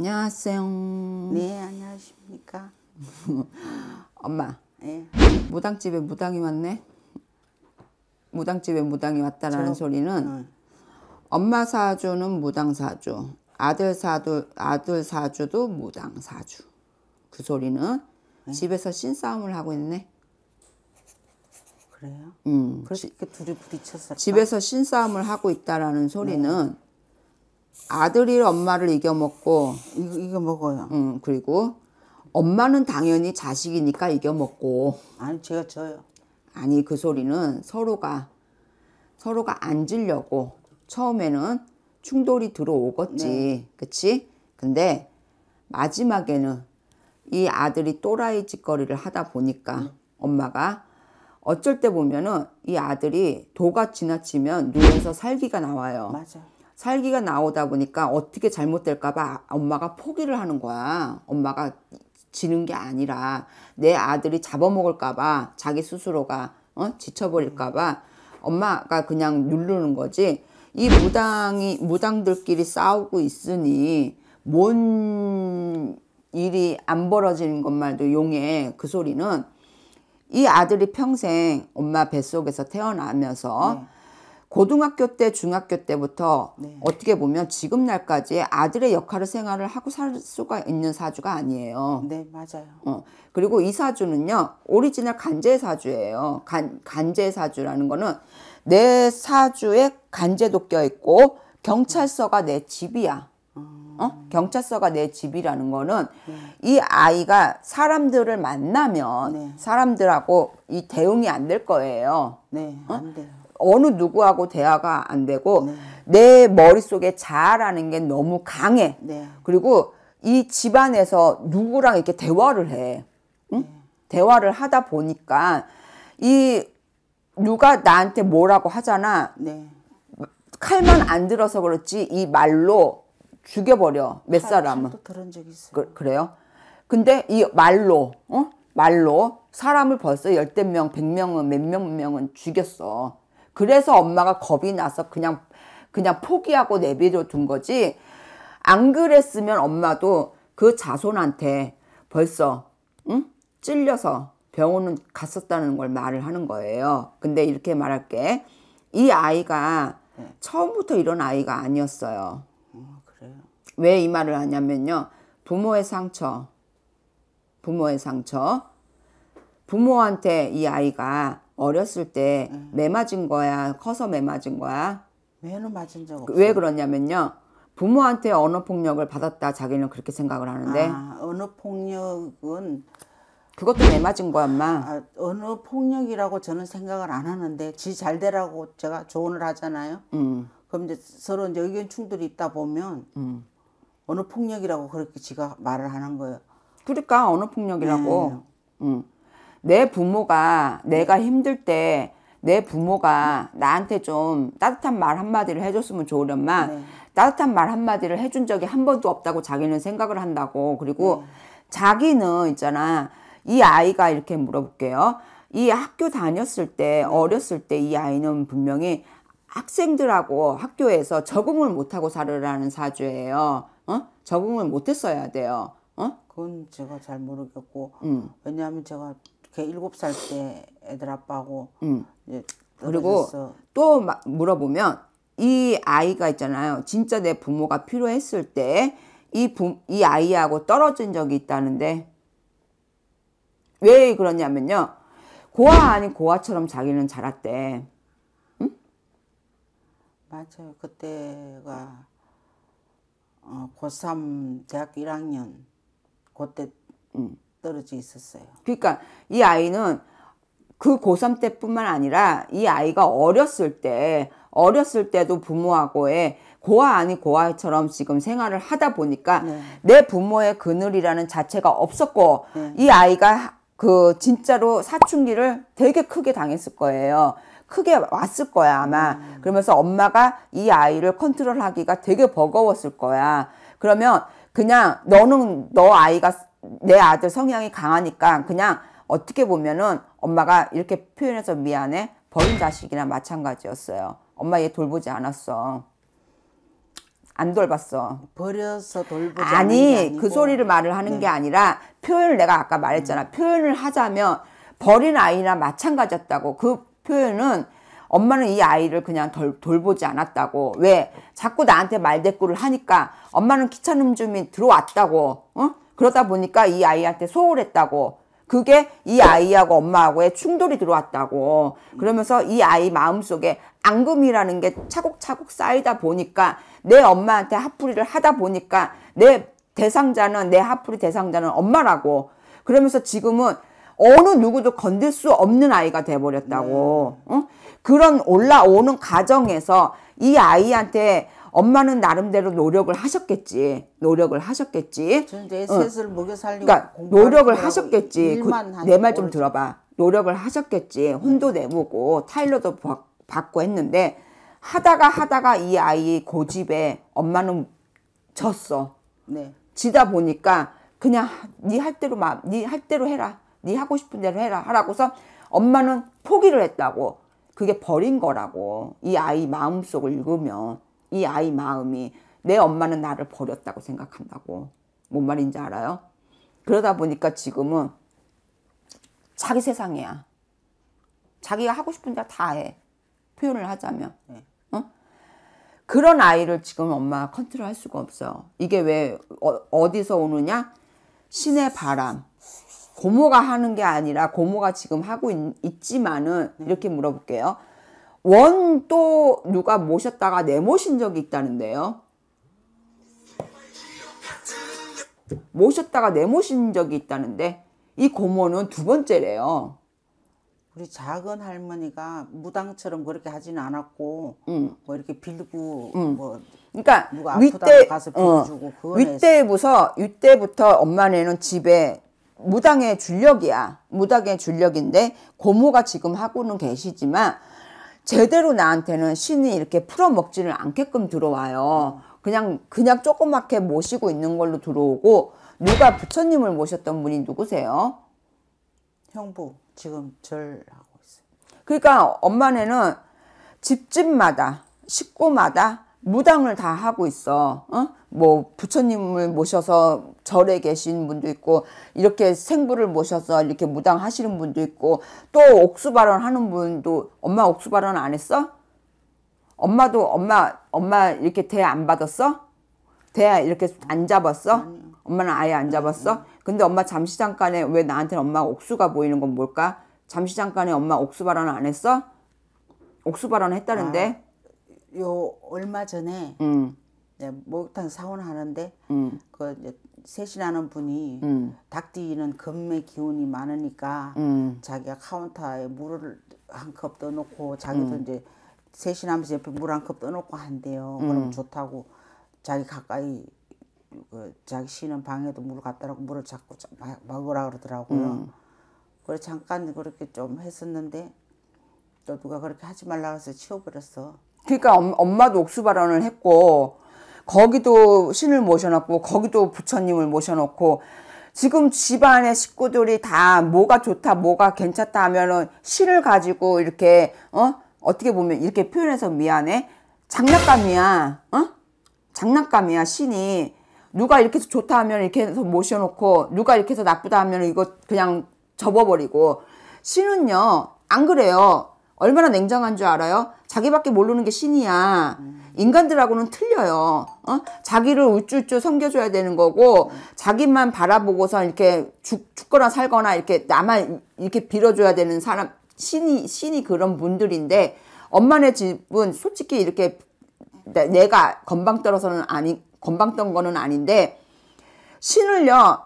안녕하세요. 네, 안녕하십니까. 엄마. 네. 무당집에 무당이 왔네. 무당집에 무당이 왔다라는 저... 소리는 응. 어. 엄마 사주는 무당 사주, 아들 사주, 아들 사주도 무당 사주. 그 소리는 네. 집에서 신싸움을 하고 있네. 그래요? 음. 그래서 둘이 부딪혔을 집에서 신싸움을 하고 있다라는 소리는 네. 아들이 엄마를 이겨먹고 이거, 이거 먹어요. 음, 그리고 엄마는 당연히 자식이니까 이겨먹고 아니 제가 져요. 아니 그 소리는 서로가 서로가 앉으려고 처음에는 충돌이 들어오겠지. 네. 그치? 근데 마지막에는 이 아들이 또라이 짓거리를 하다 보니까 네. 엄마가 어쩔 때 보면은 이 아들이 도가 지나치면 눈에서 살기가 나와요. 맞아. 살기가 나오다 보니까 어떻게 잘못될까봐 엄마가 포기를 하는 거야. 엄마가 지는 게 아니라 내 아들이 잡아먹을까봐 자기 스스로가 어? 지쳐버릴까봐 엄마가 그냥 누르는 거지. 이 무당이 무당들끼리 싸우고 있으니 뭔 일이 안 벌어지는 것만도 용해 그 소리는 이 아들이 평생 엄마 뱃속에서 태어나면서 네. 고등학교 때, 중학교 때부터 네. 어떻게 보면 지금 날까지 아들의 역할을 생활을 하고 살 수가 있는 사주가 아니에요. 네, 맞아요. 어, 그리고 이 사주는요, 오리지널 간제 사주예요. 간, 간제 사주라는 거는 내 사주에 간제도 껴있고, 경찰서가 내 집이야. 어? 음. 경찰서가 내 집이라는 거는 네. 이 아이가 사람들을 만나면 네. 사람들하고 이 대응이 안 될 거예요. 네, 어? 돼요. 어느 누구하고 대화가 안 되고 네. 내 머릿속에 자아라는 게 너무 강해. 네. 그리고 이 집안에서 누구랑 이렇게 대화를 해. 응? 네. 대화를 하다 보니까 이 누가 나한테 뭐라고 하잖아. 네. 칼만 안 들어서 그렇지 이 말로 죽여버려 몇 사람은. 그, 래요 근데 이 말로 어? 말로 사람을 벌써 열댓 명, 백명은 몇명 명은 죽였어. 그래서 엄마가 겁이 나서 그냥 그냥 포기하고 내비려둔 거지 안 그랬으면 엄마도 그 자손한테 벌써 응? 찔려서 병원은 갔었다는 걸 말을 하는 거예요. 근데 이렇게 말할게. 이 아이가 처음부터 이런 아이가 아니었어요왜이 어, 말을 하냐면요. 부모의 상처. 부모의 상처. 부모한테 이 아이가 어렸을 때매 네. 맞은 거야? 커서 매 맞은 거야? 매는 맞은 적 없어. 왜 그러냐면요. 부모한테 언어 폭력을 받았다 자기는 그렇게 생각을 하는데 아, 언어 폭력은 그것도 매 맞은 거야, 엄마. 아, 언어 폭력이라고 저는 생각을 안 하는데 지 잘 되라고 제가 조언을 하잖아요. 음. 그럼 이제 서로 이제 의견 충돌이 있다 보면 음. 언어 폭력이라고 그렇게 지가 말을 하는 거예요. 그러니까 언어 폭력이라고. 네. 음. 내 부모가 내가 네. 힘들 때 내 부모가 나한테 좀 따뜻한 말 한마디를 해줬으면 좋으련만 네. 따뜻한 말 한마디를 해준 적이 한 번도 없다고 자기는 생각을 한다고 그리고 네. 자기는 있잖아 이 아이가 이렇게 물어볼게요 이 학교 다녔을 때 네. 어렸을 때 이 아이는 분명히 학생들하고 학교에서 적응을 못하고 살으라는 사주예요 어? 적응을 못했어야 돼요 어? 그건 제가 잘 모르겠고 음. 왜냐하면 제가 걔 일곱 살 때 애들 아빠하고 음. 이제 그리고 떨어또 물어보면 이 아이가 있잖아요. 진짜 내 부모가 필요했을 때 이 이 아이하고 떨어진 적이 있다는데 왜 그러냐면요. 고아 아닌 고아처럼 자기는 자랐대. 응? 맞아요. 그때가 어, 고3 대학교 1학년 그때 응. 떨어져 있었어요. 그러니까 이 아이는 그 고3 때뿐만 아니라 이 아이가 어렸을 때 어렸을 때도 부모하고의 고아 아니 고아처럼 지금 생활을 하다 보니까 네. 내 부모의 그늘이라는 자체가 없었고 네. 이 아이가 그 진짜로 사춘기를 되게 크게 당했을 거예요. 크게 왔을 거야 아마. 음. 그러면서 엄마가 이 아이를 컨트롤하기가 되게 버거웠을 거야. 그러면 그냥 너는 너 아이가 내 아들 성향이 강하니까 그냥 어떻게 보면은 엄마가 이렇게 표현해서 미안해 버린 자식이나 마찬가지였어요. 엄마 얘 돌보지 않았어. 안 돌봤어. 버려서 돌보지 아니 그 소리를 말을 하는 네. 게 아니라 표현을 내가 아까 말했잖아. 음. 표현을 하자면 버린 아이나 마찬가지였다고 그 표현은 엄마는 이 아이를 그냥 덜, 돌보지 않았다고 왜 자꾸 나한테 말대꾸를 하니까 엄마는 기차음주민 들어왔다고 어? 그러다 보니까 이 아이한테 소홀했다고 그게 이 아이하고 엄마하고의 충돌이 들어왔다고 그러면서 이 아이 마음속에 앙금이라는 게 차곡차곡 쌓이다 보니까 내 엄마한테 핫풀이를 하다 보니까 내 대상자는 내 핫풀이 대상자는 엄마라고 그러면서 지금은 어느 누구도 건들 수 없는 아이가 돼버렸다고 네. 응? 그런 올라오는 가정에서이 아이한테 엄마는 나름대로 노력을 하셨겠지. 노력을 하셨겠지. 전제 그렇죠. 셋을 응. 먹여 살리고 그러니까 노력을 하셨겠지. 그, 내말 좀 그렇죠. 들어봐. 노력을 하셨겠지. 혼도 네. 내보고 타일러도 받고 했는데 하다가 하다가 이 아이 고집에 엄마는 졌어. 네. 지다 보니까 그냥 네할 대로 마, 네할 대로 해라. 네 하고 싶은 대로 해라 하라고서 엄마는 포기를 했다고. 그게 버린 거라고. 이 아이 마음속을 읽으면 이 아이 마음이 내 엄마는 나를 버렸다고 생각한다고 뭔 말인지 알아요? 그러다 보니까 지금은 자기 세상이야. 자기가 하고 싶은 대다 해. 표현을 하자면. 네. 어? 그런 아이를 지금 엄마 컨트롤 할 수가 없어. 이게 왜 어, 디서 오느냐? 신의 바람. 고모가 하는 게 아니라 고모가 지금 하고 있, 지만은 네. 이렇게 물어볼게요. 원또 누가 모셨다가 내모신 적이 있다는데요. 모셨다가 내모신 적이 있다는데 이 고모는 두 번째래요. 우리 작은 할머니가 무당처럼 그렇게 하진 않았고 음. 뭐 이렇게 빌고 음. 뭐 그러니까 누가 윗대 가서 어, 빌어주고 어, 윗대부터 윗대부터 엄마네는 집에 무당의 줄력이야 무당의 줄력인데 고모가 지금 하고는 계시지만 제대로 나한테는 신이 이렇게 풀어먹지를 않게끔 들어와요. 그냥 그냥 조그맣게 모시고 있는 걸로 들어오고 누가 부처님을 모셨던 분이 누구세요? 형부 지금 절 하고 있어요. 그러니까 엄마네는 집집마다 식구마다 무당을 다 하고 있어. 어? 뭐 부처님을 모셔서 절에 계신 분도 있고 이렇게 생부를 모셔서 이렇게 무당 하시는 분도 있고 또 옥수 발언 하는 분도 엄마 옥수 발언 안 했어? 엄마도 엄마 엄마 이렇게 대안 받았어? 대 이렇게 안 잡았어? 엄마는 아예 안 잡았어? 근데 엄마 잠시 잠깐에 왜 나한테는 엄마 옥수가 보이는 건 뭘까? 잠시 잠깐에 엄마 옥수 발언 안 했어? 옥수 발언 했다는데. 아. 요 얼마 전에 음. 네, 목욕탕 사원하는데 음. 그 세신하는 분이 음. 닭띠는 금의 기운이 많으니까 음. 자기가 카운터에 물을 한 컵 떠놓고 자기도 음. 이제 세신하면서 옆에 물 한 컵 떠놓고 한대요. 음. 그럼 좋다고 자기 가까이 그 자기 쉬는 방에도 물을 갖다라고 물을 자꾸 막으라 그러더라고요. 음. 그래 잠깐 그렇게 좀 했었는데 또 누가 그렇게 하지 말라 고해서 치워버렸어. 그러니까 엄, 마도 옥수 발언을 했고 거기도 신을 모셔놓고 거기도 부처님을 모셔놓고 지금 집안의 식구들이 다 뭐가 좋다 뭐가 괜찮다 하면은 신을 가지고 이렇게 어 어떻게 보면 이렇게 표현해서 미안해 장난감이야 어 장난감이야 신이 누가 이렇게 해서 좋다 하면 이렇게 해서 모셔놓고 누가 이렇게 해서 나쁘다 하면 이거 그냥 접어버리고 신은요 안 그래요 얼마나 냉정한 줄 알아요? 자기밖에 모르는 게 신이야. 인간들하고는 틀려요. 어? 자기를 울쭈쭈 섬겨줘야 되는 거고 자기만 바라보고서 이렇게 죽, 죽거나 살거나 이렇게 나만 이렇게 빌어줘야 되는 사람 신이 신이 그런 분들인데 엄마네 집은 솔직히 이렇게 내가 건방 떨어서는 아니 건방 떤 거는 아닌데 신을요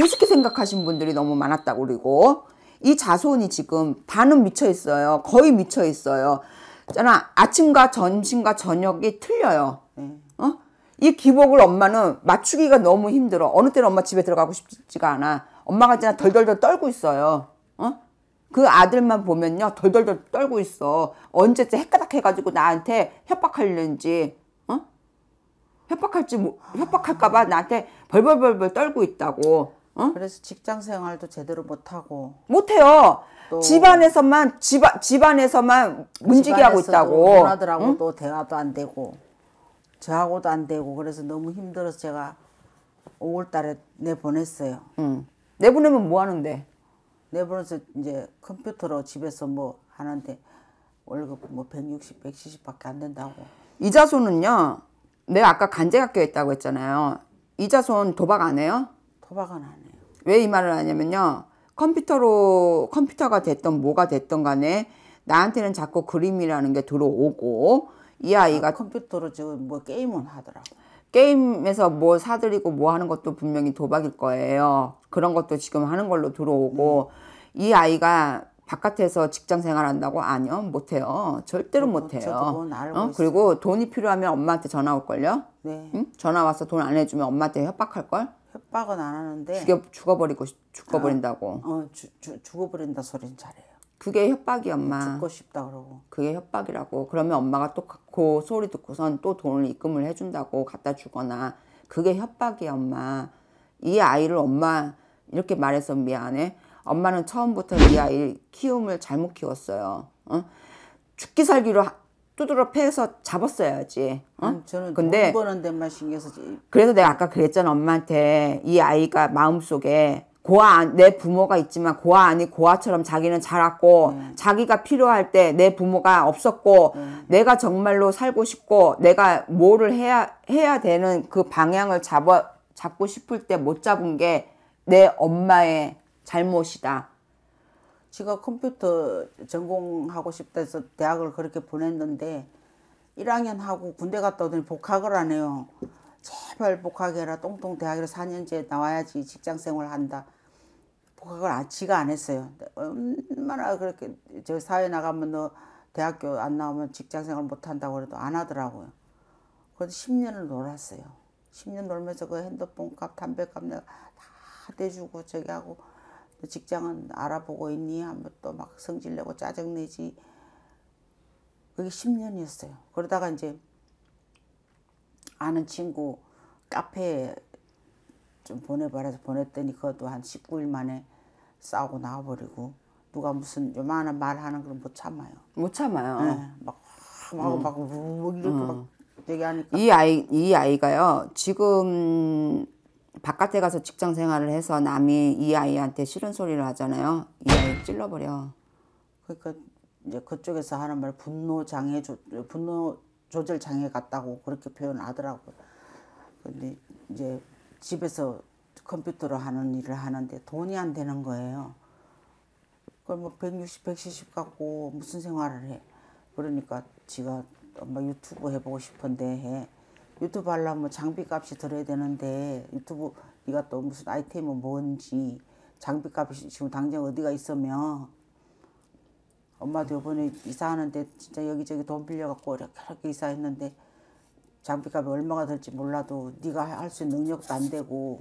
우습게 생각하신 분들이 너무 많았다고 그리고 이 자손이 지금 반은 미쳐 있어요. 거의 미쳐 있어요. 있잖아. 아침과 점심과 저녁이 틀려요. 예. 어? 이 기복을 엄마는 맞추기가 너무 힘들어. 어느 때는 엄마 집에 들어가고 싶지가 않아. 엄마가 그냥 덜덜덜 떨고 있어요. 어? 그 아들만 보면요. 덜덜덜 떨고 있어. 언제 헷가닥 해가지고 나한테 협박하려는지, 어? 협박할지, 협박할까봐 나한테 벌벌벌벌 떨고 있다고. 응? 어? 그래서 직장 생활도 제대로 못하고 못해요. 집안에서만 집안 집안에서만 움직이 하고 있다고. 누나들하고도 응? 대화도 안 되고 저하고도 안 되고 그래서 너무 힘들어서 제가 5월달에 내보냈어요. 응. 내보내면 뭐 하는데? 내보내서 이제 컴퓨터로 집에서 뭐 하는데 월급 뭐 160, 170밖에 안 된다고. 이자손은요. 내가 아까 간제학교에있다고 했잖아요. 이자손 도박 안 해요? 허가가 나네요. 왜 이 말을 하냐면요. 컴퓨터로 컴퓨터가 됐던 뭐가 됐던 간에 나한테는 자꾸 그림이라는 게 들어오고 이 아, 아이가 아, 컴퓨터로 지금 뭐게임을 하더라고. 게임에서 뭐 사들이고 뭐 하는 것도 분명히 도박일 거예요. 그런 것도 지금 하는 걸로 들어오고 음. 이 아이가 바깥에서 직장 생활한다고 아니요 못해요 절대로 뭐, 뭐 어, 못해요 어? 그리고 돈이 필요하면 엄마한테 전화 올걸요 네. 응? 전화 와서 돈 안 해주면 엄마한테 협박할걸 협박은 안 하는데 죽여 죽어버리고 죽어버린다고. 아, 어 주, 주, 죽어버린다 소리는 잘해요. 그게 협박이 엄마. 네, 죽고 싶다 그러고 그게 협박이라고. 그러면 엄마가 또그 소리 듣고선 또 돈을 입금을 해준다고 갖다 주거나 그게 협박이 엄마. 이 아이를 엄마 이렇게 말해서 미안해. 엄마는 처음부터 이 아이 키움을 잘못 키웠어요. 어? 죽기 살기로 두드러 패서 잡았어야지. 어? 음, 저는 근데 돈 버는 데만 신경 쓰 그래서 내가 아까 그랬잖아 엄마한테 이 아이가 마음속에 고아 내 부모가 있지만 고아 아니 고아처럼 자기는 자랐고 네. 자기가 필요할 때 내 부모가 없었고 네. 내가 정말로 살고 싶고 내가 뭐를 해야 해야 되는 그 방향을 잡아 잡고 싶을 때 못 잡은 게 내 엄마의 잘못이다. 지가 컴퓨터 전공하고 싶다 해서 대학을 그렇게 보냈는데 1학년 하고 군대 갔다 오더니 복학을 안해요 제발 복학해라 똥똥 대학에서 4년째 나와야지 직장생활 한다. 복학을 안, 지가 안 했어요. 얼마나 그렇게 저 사회 나가면 너 대학교 안 나오면 직장생활 못한다고 그래도 안 하더라고요. 그래도 10년을 놀았어요. 10년 놀면서 그 핸드폰 값, 담배 값 내가 다 대주고 저기 하고 직장은 알아보고 있니? 하면 또막 성질내고 짜증내지. 그게 10년이었어요. 그러다가 이제 아는 친구 카페에 좀 보내봐라서 보냈더니 그것도 한 19일 만에 싸우고 나와버리고 누가 무슨 요만한 말 하는 걸 못 참아요. 못 참아요. 네, 막, 막, 음. 막 이렇게 음. 막 얘기하니까. 이 아이, 이 아이가요, 지금 바깥에 가서 직장 생활을 해서 남이 이 아이한테 싫은 소리를 하잖아요. 이 아이 찔러버려. 그러니까 이제 그쪽에서 하는 말 분노 장애 조, 분노 조절 장애 같다고 그렇게 표현하더라고 근데 이제 집에서 컴퓨터로 하는 일을 하는데 돈이 안 되는 거예요. 그럼 뭐 160, 170 갖고 무슨 생활을 해? 그러니까 지가 엄마 유튜브 해보고 싶은데 해. 유튜브 하려면 장비값이 들어야 되는데 유튜브 네가 또 무슨 아이템은 뭔지 장비값이 지금 당장 어디가 있으면 엄마도 요번에 이사하는데 진짜 여기저기 돈 빌려갖고 이렇게 이렇게 이사했는데 장비값이 얼마가 될지 몰라도 네가 할 수 있는 능력도 안 되고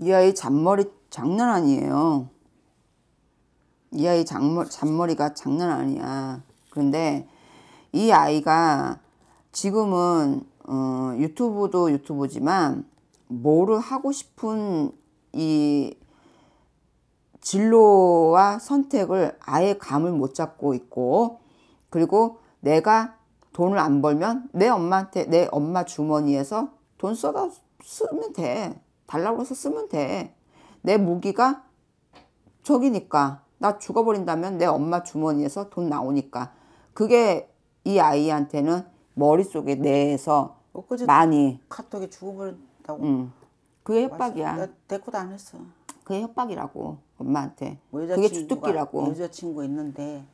이 아이 잔머리 장난 아니에요 이 아이 잔머, 잔머리가 장난 아니야 그런데 이 아이가 지금은 어, 유튜브도 유튜브지만 뭐를 하고 싶은 이 진로와 선택을 아예 감을 못 잡고 있고 그리고 내가 돈을 안 벌면 내 엄마한테 내 엄마 주머니에서 돈 써다 쓰면 돼 달라고 해서 쓰면 돼 내 무기가 저기니까 나 죽어버린다면 내 엄마 주머니에서 돈 나오니까 그게 이 아이한테는 머릿속에 내에서 엊그제 많이 카톡에 죽어버렸다고 응. 그게 뭐 협박이야. 대꾸도 안 했어. 그게 협박이라고 엄마한테. 뭐 그게 주특기라고. 뭐 여자친구 있는데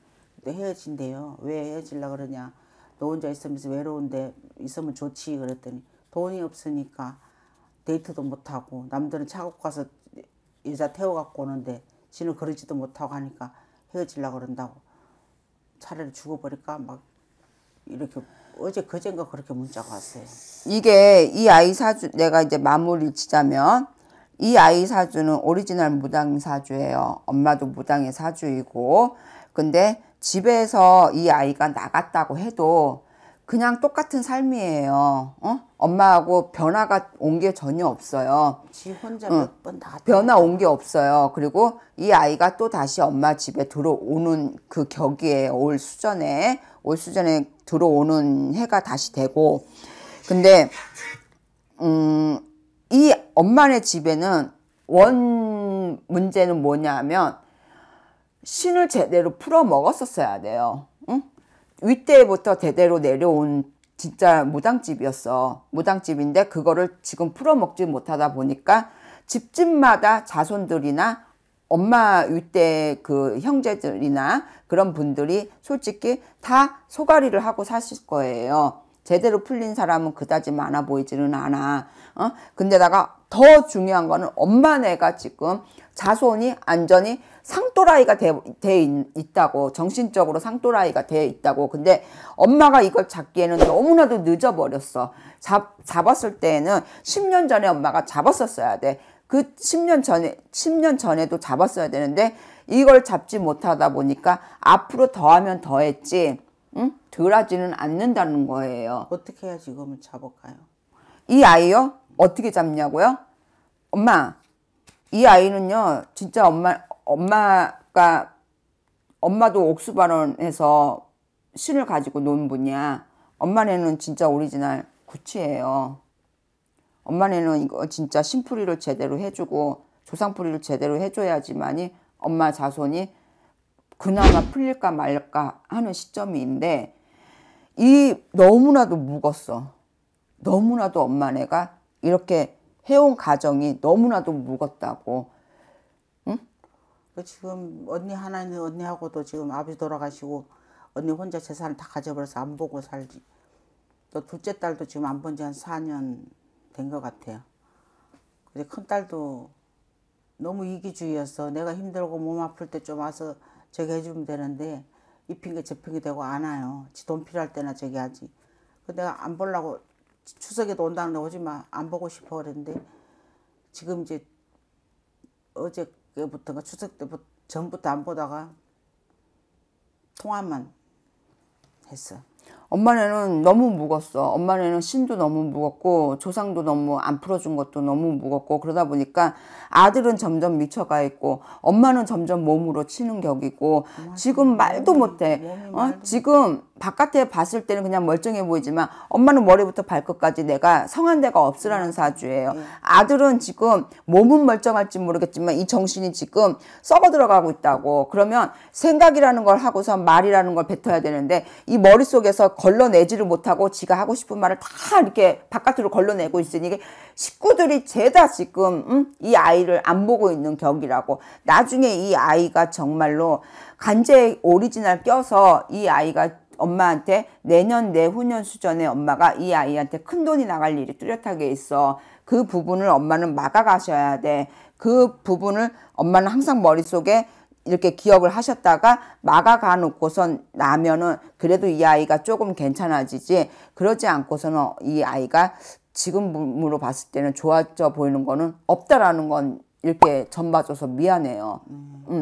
헤어진대요. 왜 헤어질라 그러냐. 너 혼자 있으면서 외로운데 있으면 좋지 그랬더니 돈이 없으니까 데이트도 못하고 남들은 차고 가서 여자 태워갖고 오는데 지는 그러지도 못하고 하니까 헤어질라 그런다고 차라리 죽어버릴까 막 이렇게 어제 그젠가 그렇게 문자가 왔어요. 이게 이 아이 사주 내가 이제 마무리 치자면 이 아이 사주는 오리지널 무당 사주예요. 엄마도 무당의 사주이고 근데 집에서 이 아이가 나갔다고 해도 그냥 똑같은 삶이에요. 어? 엄마하고 변화가 온 게 전혀 없어요. 지 혼자 응. 몇번 다. 변화 온 게 없어요. 그리고 이 아이가 또 다시 엄마 집에 들어오는 그격에올 수전에 올 수전에 들어오는 해가 다시 되고 근데 음이 엄마네 집에는 원 문제는 뭐냐면 신을 제대로 풀어 먹었었어야 돼요. 윗대부터 대대로 내려온 진짜 무당집이었어. 무당집인데 그거를 지금 풀어먹지 못하다 보니까 집집마다 자손들이나 엄마 윗대 그 형제들이나 그런 분들이 솔직히 다 소가리를 하고 사실 거예요. 제대로 풀린 사람은 그다지 많아 보이지는 않아. 어? 근데다가 더 중요한 거는 엄마네가 지금 자손이 안전히 상또라이가 돼, 돼 있다고 정신적으로 상또라이가 돼 있다고 근데 엄마가 이걸 잡기에는 너무나도 늦어버렸어 잡, 잡았을 때에는 10년 전에 엄마가 잡았었어야 돼그 10년 전에 10년 전에도 잡았어야 되는데 이걸 잡지 못하다 보니까 앞으로 더하면 더했지 응? 덜하지는 않는다는 거예요. 어떻게 해야지 이거면 잡을까요? 이 아이요? 어떻게 잡냐고요? 엄마, 이 아이는요, 진짜 엄마, 엄마가, 엄마도 옥수발원에서 신을 가지고 논 분이야. 엄마네는 진짜 오리지널 구치예요. 엄마네는 이거 진짜 신풀이를 제대로 해주고 조상풀이를 제대로 해줘야지만이 엄마 자손이 그나마 풀릴까 말까 하는 시점인데 이 너무나도 묵었어. 너무나도 엄마네가 이렇게 해온 가정이 너무나도 묵었다고. 응? 그 지금 언니 하나 있는 언니하고도 지금 아버지 돌아가시고 언니 혼자 재산을 다 가져버려서 안 보고 살지. 또 둘째 딸도 지금 안 본 지한 4년 된 것 같아요. 근데 큰 딸도 너무 이기주의였어. 내가 힘들고 몸 아플 때 좀 와서 저기 해주면 되는데 이 핑계 저 핑계 되고 안 와요. 지 돈 필요할 때나 저기 하지. 그 내가 안 보려고 추석에도 온다는데 오지 마. 안 보고 싶어 그랬는데 지금 이제 어제부터가 추석 때부터 전부터 안 보다가 통화만 했어. 엄마네는 너무 무겁어. 엄마네는 신도 너무 무겁고 조상도 너무 안 풀어준 것도 너무 무겁고 그러다 보니까 아들은 점점 미쳐가 있고 엄마는 점점 몸으로 치는 격이고 지금 말도 못해. 어? 지금 바깥에 봤을 때는 그냥 멀쩡해 보이지만 엄마는 머리부터 발끝까지 내가 성한 데가 없으라는 음. 사주예요. 음. 아들은 지금 몸은 멀쩡할지 모르겠지만 이 정신이 지금 썩어 들어가고 있다고 그러면 생각이라는 걸 하고서 말이라는 걸 뱉어야 되는데 이 머릿속에서 걸러내지를 못하고 지가 하고 싶은 말을 다 이렇게 바깥으로 걸러내고 있으니 이게 식구들이 죄다 지금 음? 이 아이를 안 보고 있는 격이라고 나중에 이 아이가 정말로 간제 오리지널 껴서 이 아이가 엄마한테 내년 내후년 수전에 엄마가 이 아이한테 큰 돈이 나갈 일이 뚜렷하게 있어. 그 부분을 엄마는 막아가셔야 돼. 그 부분을 엄마는 항상 머릿속에 이렇게 기억을 하셨다가 막아가 놓고선 나면은 그래도 이 아이가 조금 괜찮아지지 그러지 않고서는 이 아이가 지금으로 봤을 때는 좋아져 보이는 거는 없다라는 건 이렇게 전봐줘서 미안해요. 음. 음.